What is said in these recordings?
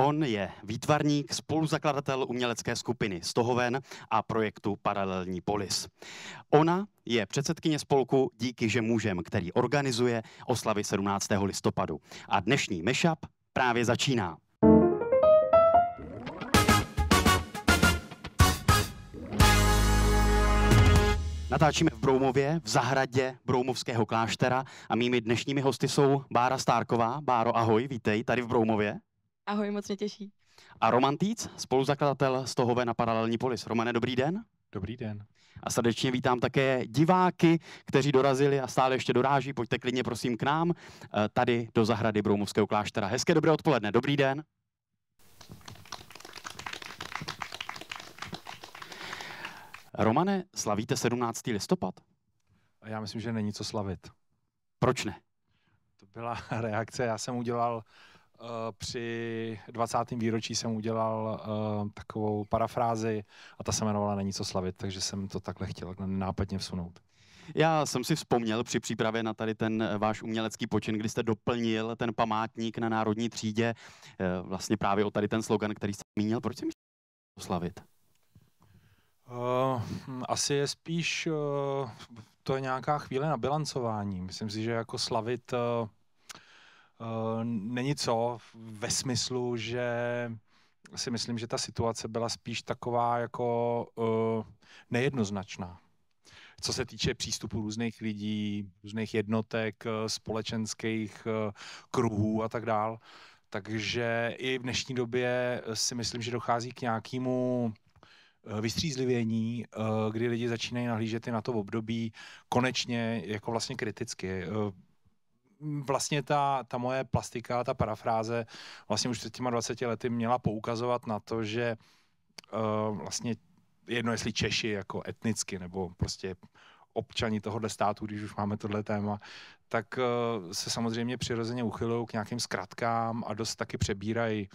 On je výtvarník, spoluzakladatel umělecké skupiny Stohoven a projektu Paralelní polis. Ona je předsedkyně spolku Díky, že můžem, který organizuje oslavy 17. listopadu. A dnešní mešap právě začíná. Natáčíme v Broumově, v zahradě Broumovského kláštera a mými dnešními hosty jsou Bára Stárková. Báro, ahoj, vítej tady v Broumově. Ahoj, moc mě těší. A Roman Týc, spoluzakladatel z Tohové na Paralelní polis. Romane, dobrý den. Dobrý den. A srdečně vítám také diváky, kteří dorazili a stále ještě doráží. Pojďte klidně prosím k nám, eh, tady do zahrady Broumovského kláštera. Hezké dobré odpoledne, dobrý den. Romane, slavíte 17. listopad? Já myslím, že není co slavit. Proč ne? To byla reakce. Já jsem udělal Eh, při 20. výročí jsem udělal uh, takovou parafrázi a ta se jmenovala Není co slavit, takže jsem to takhle chtěl nápadně vsunout. Já jsem si vzpomněl při přípravě na tady ten eh, váš umělecký počin, kdy jste doplnil ten památník na národní třídě, vlastně právě o tady ten slogan, který jste zmínil. Proč jsem slavit? Uh, asi je spíš uh, to je nějaká chvíle na bilancování. Myslím si, že jako slavit uh, Eh, není co ve smyslu, že si myslím, že ta situace byla spíš taková jako eh, nejednoznačná co se týče přístupu různých lidí, různých jednotek, eh, společenských kruhů a tak dál. Takže i v dnešní době si myslím, že dochází k nějakému vystřízlivění, kdy lidi začínají nahlížet i na to období konečně jako vlastně kriticky vlastně ta, ta moje plastika, ta parafráze vlastně už před těma 20 lety měla poukazovat na to, že uh, vlastně jedno jestli Češi jako etnicky nebo prostě občani tohohle státu, když už máme tohle téma, tak uh, se samozřejmě přirozeně uchylují k nějakým zkratkám a dost taky přebírají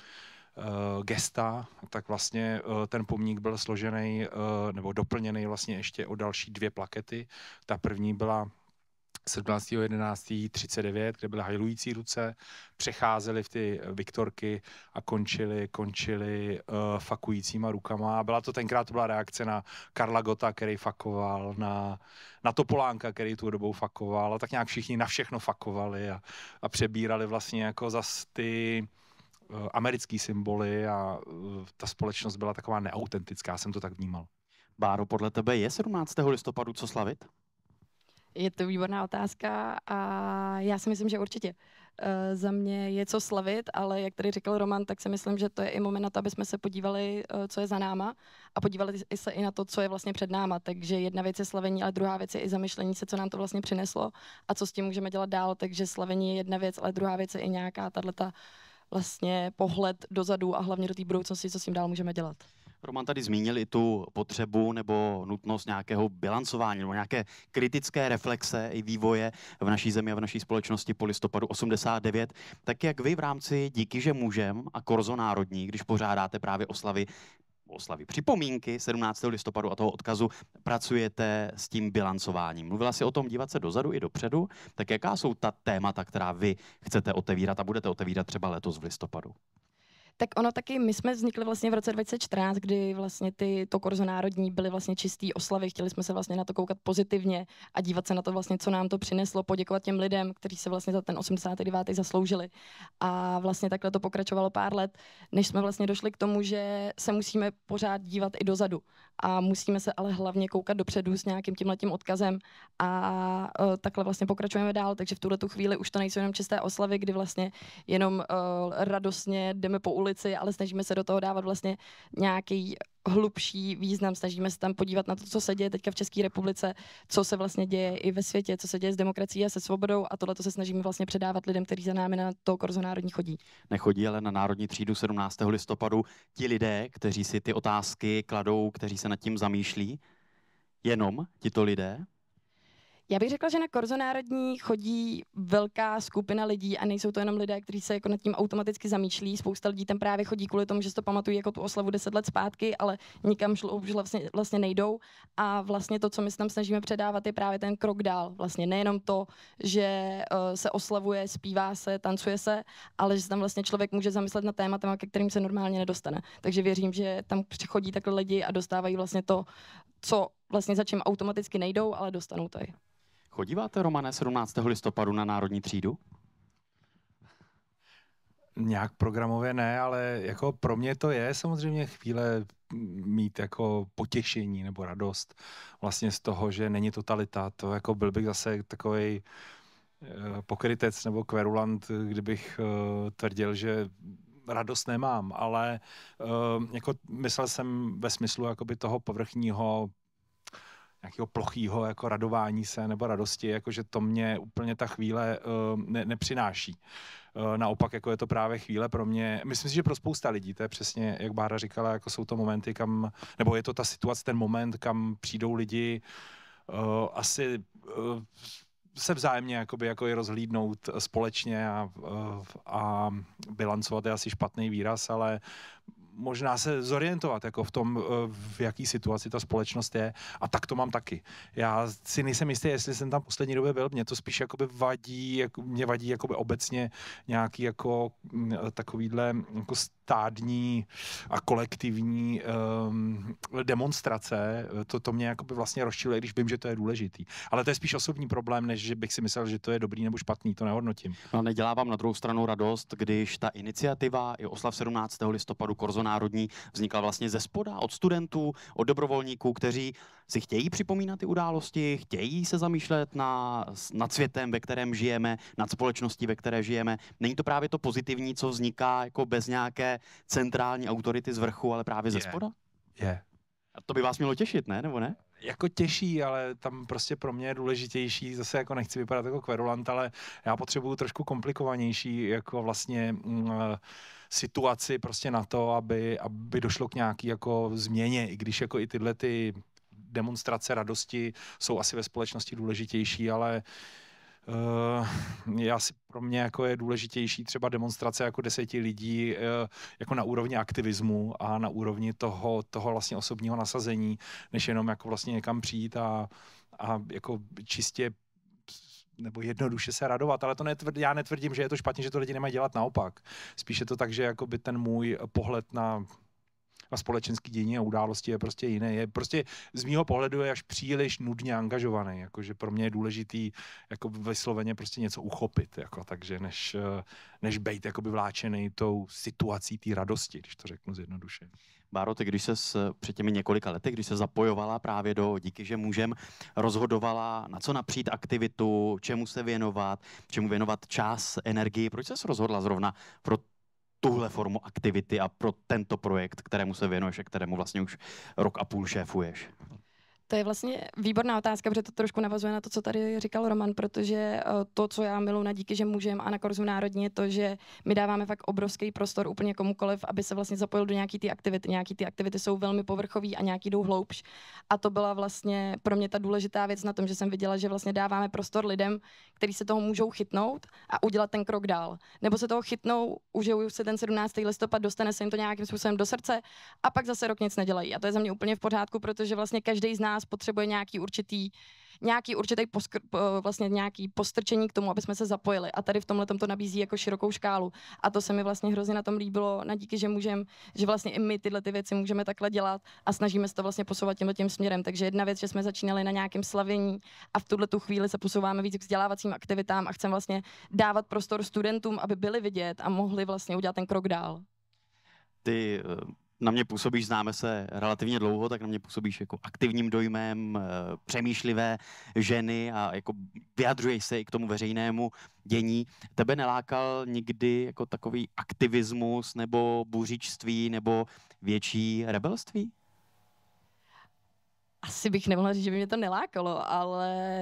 uh, gesta, tak vlastně uh, ten pomník byl složený uh, nebo doplněný vlastně ještě o další dvě plakety. Ta první byla 17.11.39, kde byly hajlující ruce, přecházely v ty eh, Viktorky a končili, končili uh, eh, fakujícíma rukama. Byla to tenkrát to byla reakce na Karla Gota, který fakoval, na, na Topolánka, který tu dobou fakoval a tak nějak všichni na všechno fakovali a, a přebírali vlastně jako za ty eh, americký symboly a ta společnost byla taková neautentická, jsem to tak vnímal. Báro, podle tebe je 17. listopadu co slavit? Je to výborná otázka a já si myslím, že určitě uh, za mě je co slavit, ale jak tady říkal Roman, tak si myslím, že to je i moment na to, aby jsme se podívali, uh, co je za náma a podívali se i na to, co je vlastně před náma. Takže jedna věc je slavení, ale druhá věc je i zamyšlení se, co nám to vlastně přineslo a co s tím můžeme dělat dál. Takže slavení je jedna věc, ale druhá věc je i nějaká tato vlastně pohled dozadu a hlavně do té budoucnosti, co s tím dál můžeme dělat. Roman tady zmínil i tu potřebu nebo nutnost nějakého bilancování nebo nějaké kritické reflexe i vývoje v naší zemi a v naší společnosti po listopadu 89. Tak jak vy v rámci Díky, že můžem a Korzo Národní, když pořádáte právě oslavy oslavy připomínky 17. listopadu a toho odkazu pracujete s tím bilancováním. Mluvila si o tom dívat se dozadu i dopředu, tak jaká jsou ta témata, která vy chcete otevírat a budete otevírat třeba letos v listopadu? Tak ono taky, my jsme vznikli vlastně v roce 2014, kdy vlastně ty, to korzo národní byly vlastně čistý oslavy, chtěli jsme se vlastně na to koukat pozitivně a dívat se na to vlastně, co nám to přineslo, poděkovat těm lidem, kteří se vlastně za ten 89. zasloužili. A vlastně takhle to pokračovalo pár let, než jsme vlastně došli k tomu, že se musíme pořád dívat i dozadu a musíme se ale hlavně koukat dopředu s nějakým tímhletím odkazem a uh, takhle vlastně pokračujeme dál, takže v tuhle tu chvíli už to nejsou jenom čisté oslavy, kdy vlastně jenom uh, radostně jdeme po ulici ulici, ale snažíme se do toho dávat vlastně nějaký hlubší význam, snažíme se tam podívat na to, co se děje teďka v České republice, co se vlastně děje i ve světě, co se děje s demokracií a se svobodou a tohle to se snažíme vlastně předávat lidem, kteří za námi na to korzo národní chodí. Nechodí, ale na národní třídu 17. listopadu ti lidé, kteří si ty otázky kladou, kteří se nad tím zamýšlí, jenom tito lidé, já bych řekla, že na Korzo Národní chodí velká skupina lidí a nejsou to jenom lidé, kteří se jako nad tím automaticky zamýšlí. Spousta lidí tam právě chodí kvůli tomu, že si to pamatují jako tu oslavu 10 let zpátky, ale nikam šlo, už vlastně, vlastně nejdou. A vlastně to, co my se tam snažíme předávat, je právě ten krok dál. Vlastně nejenom to, že uh, se oslavuje, zpívá se, tancuje se, ale že se tam vlastně člověk může zamyslet na tématem, ke kterým se normálně nedostane. Takže věřím, že tam přichodí takhle lidi a dostávají vlastně to, co vlastně za čím automaticky nejdou, ale dostanou to. Je. Chodíváte, Romane, 17. listopadu na Národní třídu? Nějak programově ne, ale jako pro mě to je samozřejmě chvíle mít jako potěšení nebo radost vlastně z toho, že není totalita. To jako byl bych zase takový eh, pokrytec nebo kverulant, kdybych eh, tvrdil, že radost nemám, ale eh, jako myslel jsem ve smyslu jakoby toho povrchního nějakého plochého jako radování se nebo radosti, jakože to mě úplně ta chvíle uh, ne, nepřináší. Uh, naopak jako je to právě chvíle pro mě, myslím si, že pro spousta lidí, to je přesně, jak Bára říkala, jako jsou to momenty, kam, nebo je to ta situace, ten moment, kam přijdou lidi uh, asi uh, se vzájemně jakoby, jako je rozhlídnout společně a, a bilancovat je asi špatný výraz, ale možná se zorientovat jako v tom, eh, v jaký situaci ta společnost je. A tak to mám taky. Já si nejsem jistý, jestli jsem tam poslední době byl, mě to spíš jakoby vadí, jak, mě vadí jakoby obecně nějaký jako mm, takovýhle jako stádní a kolektivní um, demonstrace, to, to mě jakoby vlastně rozčiluje, když vím, že to je důležitý. Ale to je spíš osobní problém, než že bych si myslel, že to je dobrý nebo špatný, to nehodnotím. No nedělá vám na druhou stranu radost, když ta iniciativa i oslav 17. listopadu Korzonárodní vznikla vlastně ze spoda, od studentů, od dobrovolníků, kteří si chtějí připomínat ty události, chtějí se zamýšlet na, nad světem, ve kterém žijeme, nad společností, ve které žijeme. Není to právě to pozitivní, co vzniká jako bez nějaké centrální autority z vrchu, ale právě ze spoda? Je. je. A to by vás mělo těšit, ne? Nebo ne? jako těžší, ale tam prostě pro mě je důležitější, zase jako nechci vypadat jako kverulant, ale já potřebuju trošku komplikovanější jako vlastně mm, eh, situaci prostě na to, aby, aby došlo k nějaký jako změně, i když jako i tyhle ty demonstrace radosti jsou asi ve společnosti důležitější, ale Uh, eh, já si pro mě jako je důležitější třeba demonstrace jako deseti lidí uh, jako na úrovni aktivismu a na úrovni toho, toho vlastně osobního nasazení, než jenom jako vlastně někam přijít a, a jako čistě nebo jednoduše se radovat, ale to netvrd, já netvrdím, že je to špatně, že to lidi nemají dělat naopak. Spíše to tak, že by ten můj pohled na a společenský dění a události je prostě jiný. Je prostě z mýho pohledu je až příliš nudně angažovaný, jakože pro mě je důležitý jako vysloveně prostě něco uchopit, jako, takže než, eh, než být jakoby vláčený tou situací té radosti, když to řeknu zjednoduše. Báro, ty když se eh, před těmi několika lety, když se zapojovala právě do Díky, že můžem, rozhodovala, na co napřít aktivitu, čemu se věnovat, čemu věnovat čas, energii, proč se rozhodla zrovna pro tuhle formu aktivity a pro tento projekt, kterému se věnuješ a kterému vlastně už rok a půl šéfuješ? To je vlastně výborná otázka, protože to trošku navazuje na to, co tady říkal Roman, protože eh, to, co já milu na díky, že můžeme a na Korzu národní, je to, že my dáváme fakt obrovský prostor úplně komukoliv, aby se vlastně zapojil do nějaký ty aktivity. Nějaký ty aktivity jsou velmi povrchový a nějaký jdou hloubš. A to byla vlastně pro mě ta důležitá věc na tom, že jsem viděla, že vlastně dáváme prostor lidem, kteří se toho můžou chytnout a udělat ten krok dál. Nebo se toho chytnou, užijou se ten 17. listopad, dostane se jim to nějakým způsobem do srdce a pak zase rok nic nedělají. A to je za mě úplně v pořádku, protože vlastně každý zná nás potřebuje nějaký určitý nějaký určitý poskr, vlastně nějaký postrčení k tomu, aby jsme se zapojili. A tady v tomhle to nabízí jako širokou škálu. A to se mi vlastně hrozně na tom líbilo, na díky, že můžem, že vlastně i my tyhle ty věci můžeme takhle dělat a snažíme se to vlastně posouvat tímhle tím směrem. Takže jedna věc, že jsme začínali na nějakém slavení a v tuhle tu chvíli se posouváme víc k vzdělávacím aktivitám a chceme vlastně dávat prostor studentům, aby byli vidět a mohli vlastně udělat ten krok dál. Ty eh, na mě působíš, známe se relativně dlouho, tak na mě působíš jako aktivním dojmem, eh, přemýšlivé ženy a jako vyjadřuješ se i k tomu veřejnému dění. Tebe nelákal nikdy jako takový aktivismus nebo buřičství nebo větší rebelství? Asi bych nemohla říct, že by mě to nelákalo, ale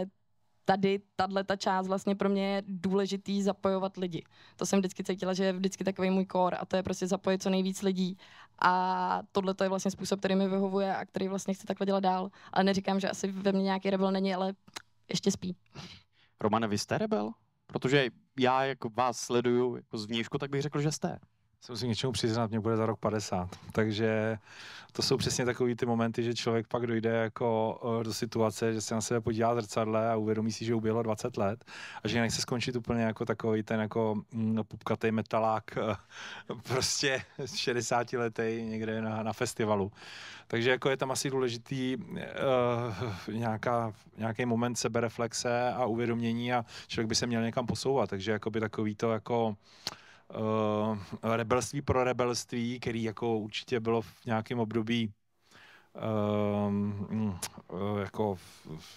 tady tahle ta část vlastně pro mě je důležitý zapojovat lidi. To jsem vždycky cítila, že je vždycky takový můj kor a to je prostě zapojit co nejvíc lidí. A tohle je vlastně způsob, který mi vyhovuje a který vlastně chci takhle dělat dál. Ale neříkám, že asi ve mně nějaký rebel není, ale ještě spí. Romane, vy jste rebel? Protože já jako vás sleduju jako z vnějšku, tak bych řekl, že jste se musím něčemu přiznat, mě bude za rok 50. Takže to jsou přesně takový ty momenty, že člověk pak dojde jako e, do situace, že se na sebe podívá zrcadle a uvědomí si, že uběhlo 20 let a že nechce skončit úplně jako takový ten jako mm, pupkatý metalák, e, prostě 60 letý někde na, na festivalu. Takže jako je tam asi důležitý uh, nějaká, nějaký moment sebereflexe a uvědomění a člověk by se měl někam posouvat. Takže by takový to jako uh, uh, rebelství pro rebelství, který jako určitě bylo v nějakém období um, jako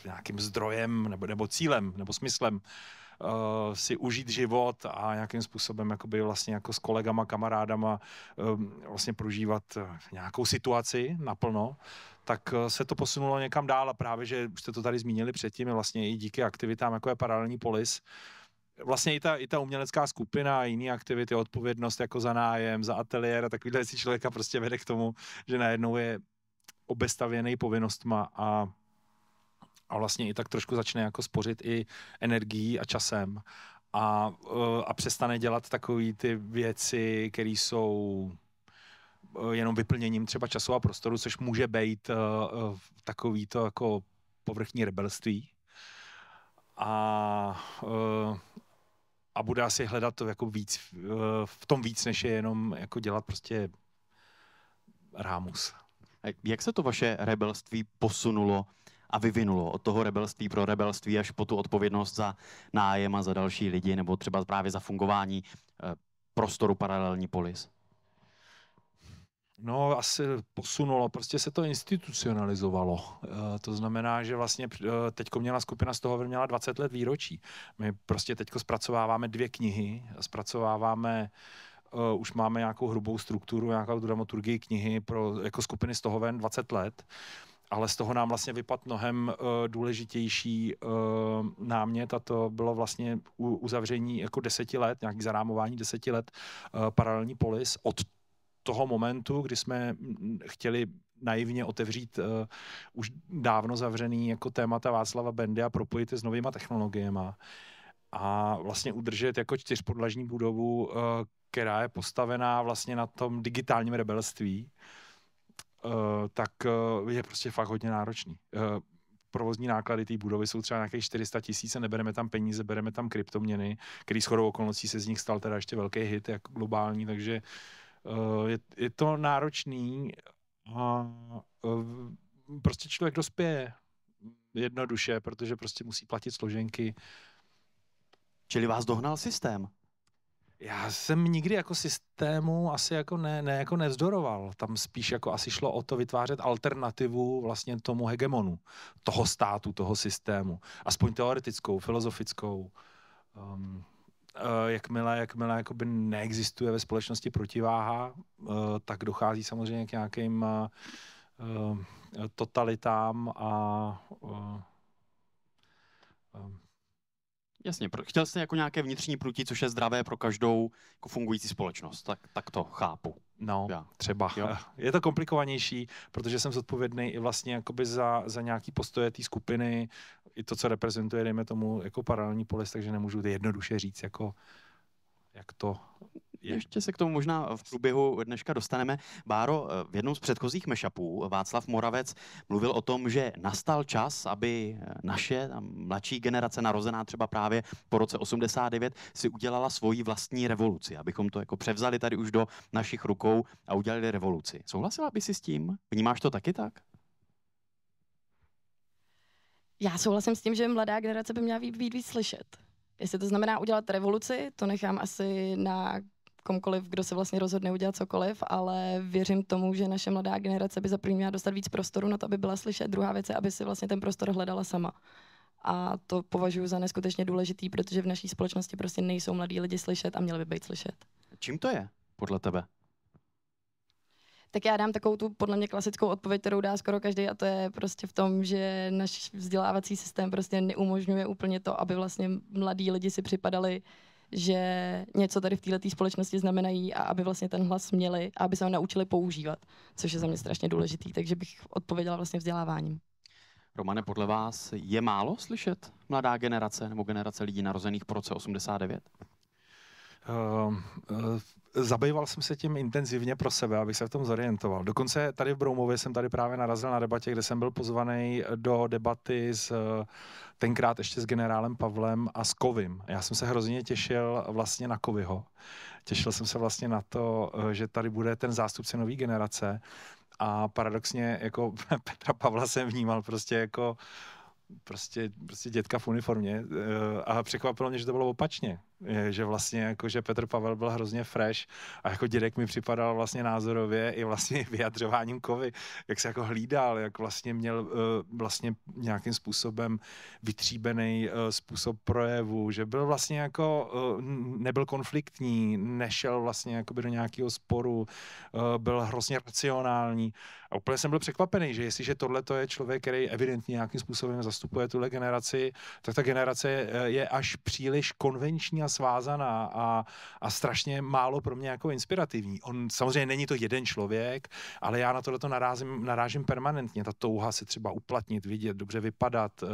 nějakým zdrojem nebo, nebo cílem nebo smyslem uh, si užít život a nějakým způsobem jakoby vlastně jako s kolegama, kamarádama um, vlastně prožívat nějakou situaci naplno, tak se to posunulo někam dál a právě, že už jste to tady zmínili předtím, vlastně i díky aktivitám jako je Paralelní polis, vlastně i ta, i ta umělecká skupina a jiné aktivity, odpovědnost jako za nájem, za ateliér a takovýhle si člověka prostě vede k tomu, že najednou je obestavěný povinnostma a, a vlastně i tak trošku začne jako spořit i energií a časem a, e, a přestane dělat takové ty věci, které jsou e, jenom vyplněním třeba času a prostoru, což může být e, takový to jako povrchní rebelství. A, a bude asi hledat to jako víc, eh, v tom víc, než je jenom jako dělat prostě rámus. Jak se to vaše rebelství posunulo a vyvinulo od toho rebelství pro rebelství až po tu odpovědnost za nájem a za další lidi, nebo třeba právě za fungování eh, prostoru paralelní polis? No, asi posunulo, prostě se to institucionalizovalo. Eh, to znamená, že vlastně eh, teďko měla skupina z toho měla 20 let výročí. My prostě teďko zpracováváme dvě knihy, zpracováváme Uh, už máme nějakou hrubou strukturu, nějakou dramaturgii knihy pro jako skupiny z toho ven 20 let, ale z toho nám vlastně vypad mnohem uh, důležitější uh, námět a to bylo vlastně u, uzavření jako deseti let, nějaký zarámování deseti let uh, paralelní polis od toho momentu, kdy jsme chtěli naivně otevřít uh, už dávno zavřený jako témata Václava Bendy a propojit je s novýma technologiemi a vlastně udržet jako čtyřpodlažní budovu, uh, která je postavená vlastně na tom digitálním rebelství, uh, tak uh, je prostě fakt hodně náročný. Uh, provozní náklady té budovy jsou třeba nějakých 400 tisíc, nebereme tam peníze, bereme tam kryptoměny, který shodou okolností se z nich stal teda ještě velký hit, jako globální, takže uh, Eh, je, je to náročný a eh, prostě člověk dospěje jednoduše, protože prostě musí platit složenky. Čili vás dohnal systém? Já jsem nikdy jako systému asi jako ne, ne jako nevzdoroval. Tam spíš jako asi šlo o to vytvářet alternativu vlastně tomu hegemonu, toho státu, toho systému. Aspoň teoretickou, filozofickou. Um, Eh, jakmile, jakmile jakoby neexistuje ve společnosti protiváha, eh, tak dochází samozřejmě k nějakým eh, totalitám a Jasně, chtěl jste jako nějaké vnitřní prutí, což je zdravé pro každou jako fungující společnost, tak, tak to chápu. No, já. třeba. Jo. Je to komplikovanější, protože jsem zodpovědný i vlastně jakoby za, za nějaký postoje té skupiny, i to, co reprezentuje, dejme tomu, jako paralelní polis, takže nemůžu jednoduše říct, jako, jak to ještě se k tomu možná v průběhu dneška dostaneme. Báro, v jednom z předchozích mešapů Václav Moravec mluvil o tom, že nastal čas, aby naše mladší generace, narozená třeba právě po roce 89, si udělala svoji vlastní revoluci, abychom to jako převzali tady už do našich rukou a udělali revoluci. Souhlasila by si s tím? Vnímáš to taky tak? Já souhlasím s tím, že mladá generace by měla být víc slyšet. Jestli to znamená udělat revoluci, to nechám asi na komkoliv, kdo se vlastně rozhodne udělat cokoliv, ale věřím tomu, že naše mladá generace by za první měla dostat víc prostoru na to, aby byla slyšet. Druhá věc je, aby si vlastně ten prostor hledala sama. A to považuji za neskutečně důležitý, protože v naší společnosti prostě nejsou mladí lidi slyšet a měli by být slyšet. Čím to je, podle tebe? Tak já dám takovou tu podle mě klasickou odpověď, kterou dá skoro každý, a to je prostě v tom, že náš vzdělávací systém prostě neumožňuje úplně to, aby vlastně mladí lidi si připadali uh, že něco tady v této společnosti znamenají a aby vlastně ten hlas měli a aby se ho naučili používat, což je za mě strašně důležitý, takže bych odpověděla vlastně vzděláváním. Romane, podle vás je málo slyšet mladá generace nebo generace lidí narozených po roce 89? Uh, uh, zabýval jsem se tím intenzivně pro sebe, abych se v tom zorientoval. Dokonce tady v Broumově jsem tady právě narazil na debatě, kde jsem byl pozvaný do debaty s eh, tenkrát ještě s generálem Pavlem a s Kovim. Já jsem se hrozně těšil vlastně na Koviho. Těšil jsem se vlastně na to, eh, že tady bude ten zástupce nové generace a paradoxně jako Petra Pavla jsem vnímal prostě jako prostě, prostě dětka v uniformě eh, a překvapilo mě, že to bylo opačně že vlastně jako, že Petr Pavel byl hrozně fresh a jako dědek mi připadal vlastně názorově i vlastně vyjadřováním kovy, jak se jako hlídal, jak vlastně měl eh, vlastně nějakým způsobem vytříbený eh, způsob projevu, že byl vlastně jako, eh, nebyl konfliktní, nešel vlastně jakoby do nějakého sporu, byl hrozně racionální a úplně jsem byl překvapený, že jestliže tohle to je člověk, který evidentně nějakým způsobem zastupuje tuhle generaci, tak ta generace je až příliš konvenční strašně svázaná a, a strašně málo pro mě jako inspirativní. On samozřejmě není to jeden člověk, ale já na tohle to narážím, narážím permanentně. Ta touha se třeba uplatnit, vidět, dobře vypadat, eh,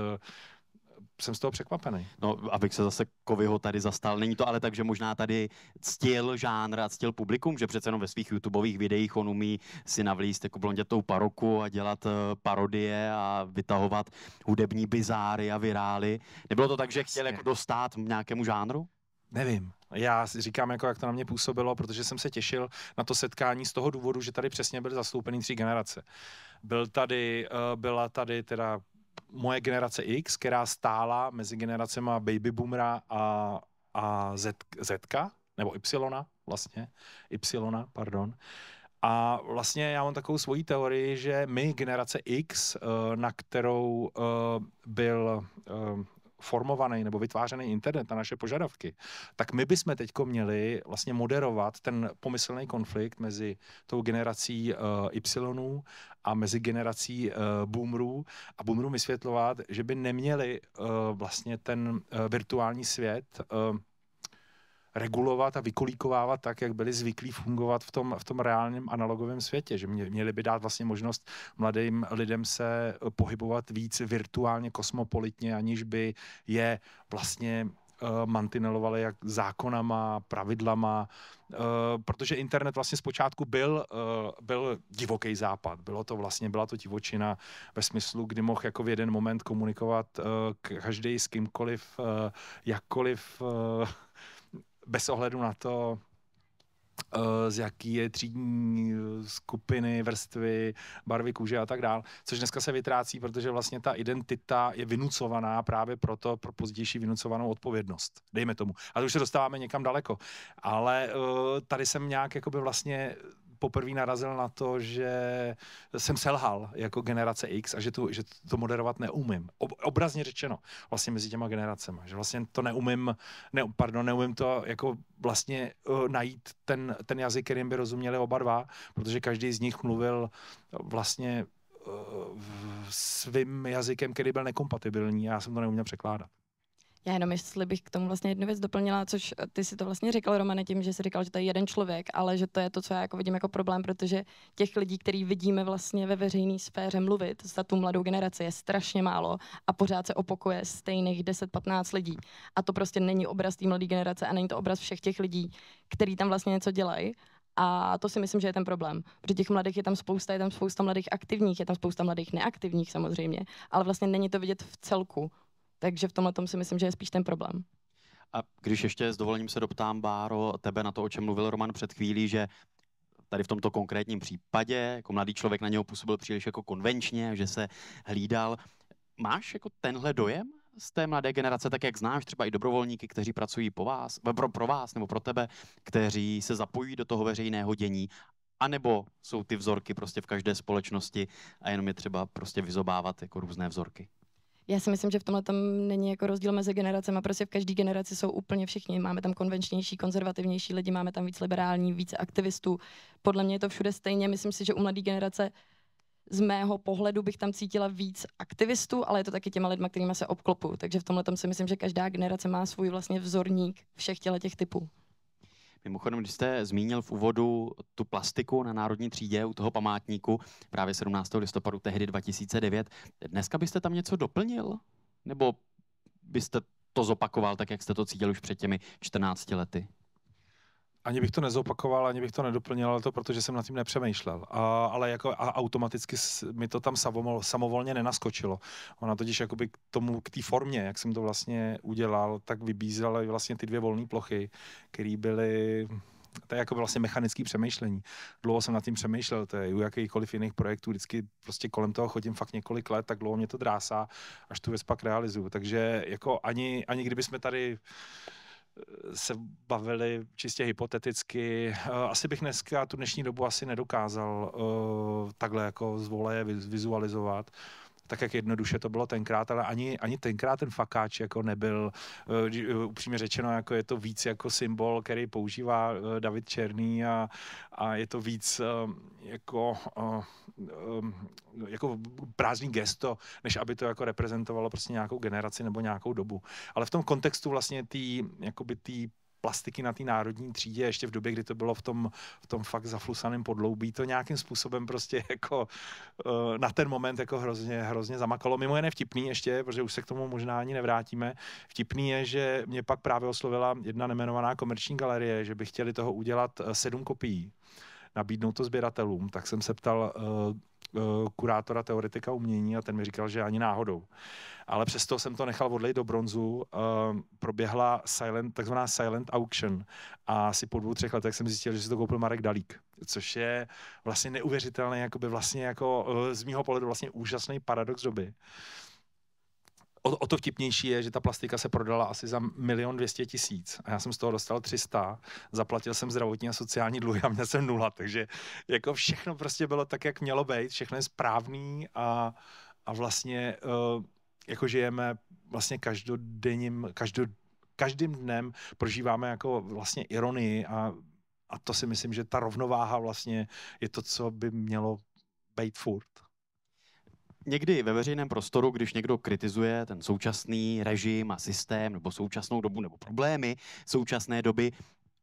jsem z toho překvapený. No, abych se zase Kovyho tady zastal, není to ale tak, že možná tady ctil žánr a ctil publikum, že přece jenom ve svých YouTubeových videích on umí si navlíst jako blondětou paroku a dělat eh, parodie a vytahovat hudební bizáry a virály. Nebylo to tak, že chtěl jako dostat nějakému žánru? Nevím. Já si říkám, jako, jak to na mě působilo, protože jsem se těšil na to setkání z toho důvodu, že tady přesně byly zastoupeny tři generace. Byl tady, eh, byla tady teda moje generace X, která stála mezi generacema Baby Boomera a, a Z, Zka, nebo Y vlastně, Y, pardon. A vlastně já mám takovou svoji teorii, že my, generace X, eh, na kterou eh, byl formovaný nebo vytvářený internet na naše požadavky, tak my bychom teď měli vlastně moderovat ten pomyslný konflikt mezi tou generací uh, Y a mezi generací uh, boomerů a boomerům vysvětlovat, že by neměli uh, vlastně ten uh, virtuální svět uh, regulovat a vykolíkovávat tak, jak byli zvyklí fungovat v tom, v tom reálném analogovém světě, že měli by dát vlastně možnost mladým lidem se pohybovat víc virtuálně, kosmopolitně, aniž by je vlastně eh, mantinelovali jak zákonama, pravidlama, eh, protože internet vlastně zpočátku byl, eh, byl divoký západ. Bylo to vlastně, byla to divočina ve smyslu, kdy mohl jako v jeden moment komunikovat každý s kýmkoliv, jakkoliv bez ohledu na to, eh, z jaký je třídní eh, skupiny, vrstvy, barvy kůže a tak dál, což dneska se vytrácí, protože vlastně ta identita je vynucovaná právě proto pro pozdější vynucovanou odpovědnost, dejme tomu. A to už se dostáváme někam daleko. Ale eh, tady jsem nějak jakoby vlastně poprvé narazil na to, že jsem selhal jako generace X a že, tu, že to moderovat neumím. Ob, obrazně řečeno, vlastně mezi těma generacemi. Že vlastně to neumím, ne, pardon, neumím to jako vlastně uh, najít ten, ten jazyk, kterým by rozuměli oba dva, protože každý z nich mluvil eh, vlastně uh, svým jazykem, který byl nekompatibilní a já jsem to neuměl překládat. Já jenom jestli bych k tomu vlastně jednu věc doplnila, což eh, ty si to vlastně říkal, Romane, tím, že jsi říkal, že to je jeden člověk, ale že to je to, co já jako vidím jako problém, protože těch lidí, který vidíme vlastně ve veřejné sféře mluvit za tu mladou generaci, je strašně málo a pořád se opakuje stejných 10-15 lidí. A to prostě není obraz té mladé generace a není to obraz všech těch lidí, který tam vlastně něco dělají. A to si myslím, že je ten problém. Protože těch mladých je tam spousta, je tam spousta mladých aktivních, je tam spousta mladých neaktivních samozřejmě, ale vlastně není to vidět v celku. Takže v tomhle tom si myslím, že je spíš ten problém. A když ještě s dovolením se doptám, Báro, tebe na to, o čem mluvil Roman před chvílí, že tady v tomto konkrétním případě, jako mladý člověk na něho působil příliš jako konvenčně, že se hlídal. Máš jako tenhle dojem z té mladé generace, tak jak znáš třeba i dobrovolníky, kteří pracují po vás, eh, pro, pro vás nebo pro tebe, kteří se zapojí do toho veřejného dění, anebo jsou ty vzorky prostě v každé společnosti a jenom je třeba prostě vyzobávat jako různé vzorky? Já si myslím, že v tomhle tam není jako rozdíl mezi generacemi. Prostě v každé generaci jsou úplně všichni. Máme tam konvenčnější, konzervativnější lidi, máme tam víc liberální, víc aktivistů. Podle mě je to všude stejně. Myslím si, že u mladé generace z mého pohledu bych tam cítila víc aktivistů, ale je to taky těma lidma, kterými se obklopují. Takže v tomhle si myslím, že každá generace má svůj vlastně vzorník všech těch typů. Mimochodem, když jste zmínil v úvodu tu plastiku na Národní třídě u toho památníku právě 17. listopadu tehdy 2009, dneska byste tam něco doplnil? Nebo byste to zopakoval tak, jak jste to cítil už před těmi 14 lety? ani bych to nezopakoval, ani bych to nedoplnil, ale to protože jsem nad tím nepřemýšlel. A, ale jako a automaticky mi to tam samovol, samovolně nenaskočilo. Ona totiž jakoby k tomu, k té formě, jak jsem to vlastně udělal, tak vybízela vlastně ty dvě volné plochy, které byly to je jako vlastně mechanické přemýšlení. Dlouho jsem nad tím přemýšlel, to je u jakýchkoliv jiných projektů, vždycky prostě kolem toho chodím fakt několik let, tak dlouho mě to drásá, až tu věc pak realizuju. Takže jako ani, ani kdyby jsme tady se bavili čistě hypoteticky. Eh, asi bych dneska tu dnešní dobu asi nedokázal eh, takhle jako z voleje vizualizovat tak jak jednoduše to bylo tenkrát, ale ani, ani tenkrát ten fakáč jako nebyl, uh, upřímně řečeno, jako je to víc jako symbol, který používá uh, David Černý a, a je to víc uh, jako, uh, um, jako prázdný gesto, než aby to jako reprezentovalo prostě nějakou generaci nebo nějakou dobu. Ale v tom kontextu vlastně tý, jakoby tý plastiky na té národní třídě, ještě v době, kdy to bylo v tom, v tom fakt zaflusaném podloubí, to nějakým způsobem prostě jako eh, na ten moment jako hrozně, hrozně zamakalo. Mimo jiné vtipný ještě, protože už se k tomu možná ani nevrátíme, vtipný je, že mě pak právě oslovila jedna nemenovaná komerční galerie, že by chtěli toho udělat eh, sedm kopií nabídnout to sběratelům, tak jsem se ptal, eh, Eh, kurátora teoretika umění a ten mi říkal, že ani náhodou. Ale přesto jsem to nechal odlejt do bronzu. Eh, proběhla silent, takzvaná silent auction a asi po dvou, třech letech jsem zjistil, že si to koupil Marek Dalík, což je vlastně neuvěřitelný, jakoby vlastně jako eh, z mýho pohledu vlastně úžasný paradox doby o, o to vtipnější je, že ta plastika se prodala asi za milion dvěstě tisíc a já jsem z toho dostal 300, zaplatil jsem zdravotní a sociální dluhy a měl jsem nula, takže jako všechno prostě bylo tak, jak mělo být, všechno je správný a, a vlastně uh, jako žijeme vlastně každodenním, každod, každým dnem prožíváme jako vlastně ironii a, a to si myslím, že ta rovnováha vlastně je to, co by mělo být furt někdy ve veřejném prostoru, když někdo kritizuje ten současný režim a systém nebo současnou dobu nebo problémy současné doby,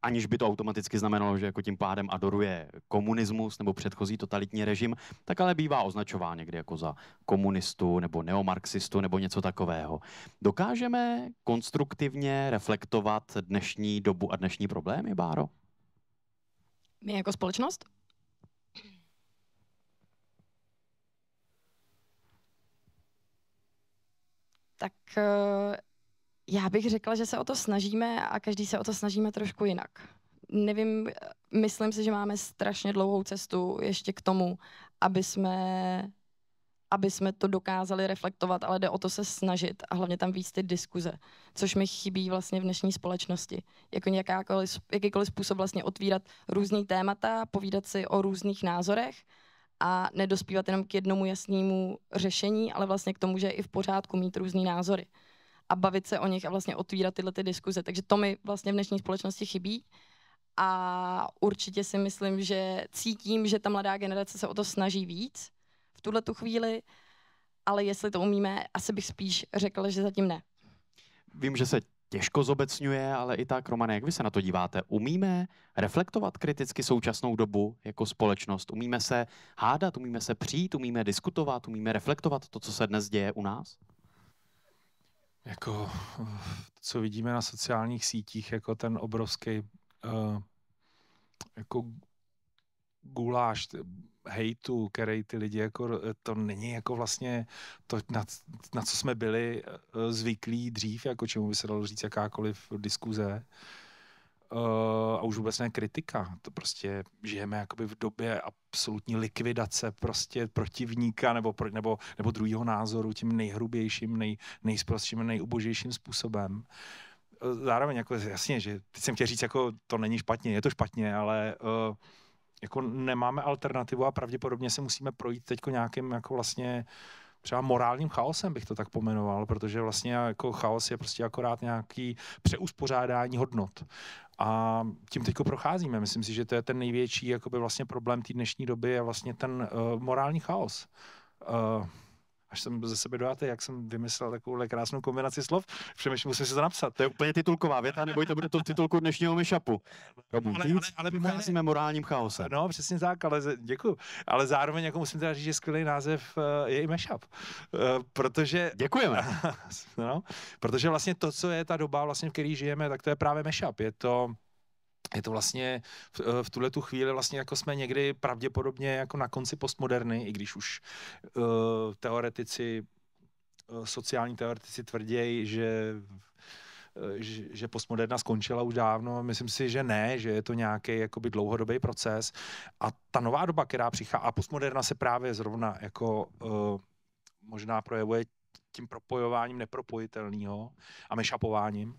aniž by to automaticky znamenalo, že jako tím pádem adoruje komunismus nebo předchozí totalitní režim, tak ale bývá označován někdy jako za komunistu nebo neomarxistu nebo něco takového. Dokážeme konstruktivně reflektovat dnešní dobu a dnešní problémy, Báro? My jako společnost? tak eh, já bych řekla, že se o to snažíme a každý se o to snažíme trošku jinak. Nevím, myslím si, že máme strašně dlouhou cestu ještě k tomu, aby jsme, aby jsme to dokázali reflektovat, ale jde o to se snažit a hlavně tam víc ty diskuze, což mi chybí vlastně v dnešní společnosti. Jako nějakákoliv, jakýkoliv způsob vlastně otvírat různý témata, povídat si o různých názorech, a nedospívat jenom k jednomu jasnému řešení, ale vlastně k tomu, že je i v pořádku mít různý názory a bavit se o nich a vlastně otvírat tyhle ty diskuze. Takže to mi vlastně v dnešní společnosti chybí a určitě si myslím, že cítím, že ta mladá generace se o to snaží víc v tuhle tu chvíli, ale jestli to umíme, asi bych spíš řekla, že zatím ne. Vím, že se těžko zobecňuje, ale i tak, Romane, jak vy se na to díváte? Umíme reflektovat kriticky současnou dobu jako společnost? Umíme se hádat, umíme se přijít, umíme diskutovat, umíme reflektovat to, co se dnes děje u nás? Jako, co vidíme na sociálních sítích, jako ten obrovský uh, jako guláš, hejtu, který ty lidi, jako, eh, to není jako vlastně to, na, na co jsme byli eh, zvyklí dřív, jako čemu by se dalo říct jakákoliv diskuze. Uh, a už vůbec ne kritika. To prostě žijeme jakoby v době absolutní likvidace prostě protivníka nebo, pro, nebo, nebo druhého názoru tím nejhrubějším, nej, nejsprostším, nejubožejším způsobem zároveň jako jasně, že teď jsem chtěl říct, jako to není špatně, je to špatně, ale uh, jako nemáme alternativu a pravděpodobně se musíme projít teď nějakým jako vlastně třeba morálním chaosem bych to tak pomenoval, protože vlastně jako chaos je prostě akorát nějaký přeuspořádání hodnot. A tím teď procházíme. Myslím si, že to je ten největší jakoby vlastně problém té dnešní doby je vlastně ten uh, morální chaos. Uh, až jsem ze sebe dodáte, jak jsem vymyslel takovou krásnou kombinaci slov. Přemýšlím, musím si to napsat. To je úplně titulková věta, to bude to titulku dnešního myšapu. Ale ale, ale, ale morálním chaosem. No, přesně tak, ale děkuji. Ale zároveň jako musím teda říct, že skvělý název eh, je i mešap. Eh, protože... Děkujeme. no, protože vlastně to, co je ta doba, vlastně, v které žijeme, tak to je právě mešap. Je to je to vlastně v, eh, v tuhle tu chvíli vlastně jako jsme někdy pravděpodobně jako na konci postmoderny, i když už uh, teoretici, uh, sociální teoretici tvrdějí, že že postmoderna skončila už dávno. Myslím si, že ne, že je to nějaký jakoby dlouhodobý proces. A ta nová doba, která přichází, a postmoderna se právě zrovna jako uh, možná projevuje tím propojováním nepropojitelného a mešapováním,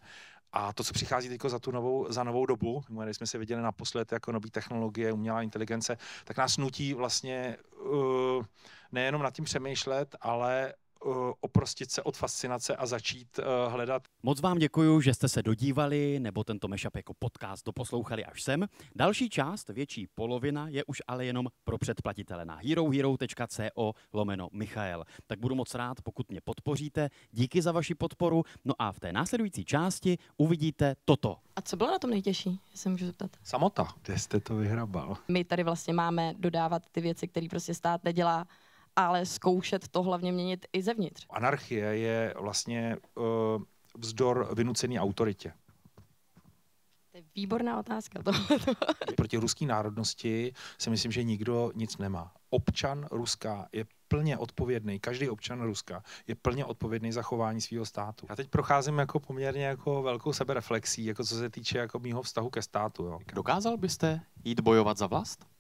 a to, co přichází teď za tu novou, za novou dobu, když jsme se viděli naposled jako nové technologie, umělá inteligence, tak nás nutí vlastně uh, nejenom nad tím přemýšlet, ale Eh, oprostit se od fascinace a začít eh, hledat. Moc vám děkuji, že jste se dodívali nebo tento mešap jako podcast doposlouchali až sem. Další část, větší polovina, je už ale jenom pro předplatitele na herohero.co lomeno Michael. Tak budu moc rád, pokud mě podpoříte. Díky za vaši podporu. No a v té následující části uvidíte toto. A co bylo na tom nejtěžší, se můžu zeptat? Samota. Kde jste to vyhrabal? My tady vlastně máme dodávat ty věci, které prostě stát nedělá ale zkoušet to hlavně měnit i zevnitř. Anarchie je vlastně uh, vzdor vynucený autoritě. To je výborná otázka. Tohoto. Proti ruské národnosti si myslím, že nikdo nic nemá. Občan Ruska je plně odpovědný, každý občan Ruska je plně odpovědný za chování svého státu. Já teď procházím jako poměrně jako velkou sebereflexí, jako co se týče jako mýho vztahu ke státu. Jo. Dokázal byste jít bojovat za vlast?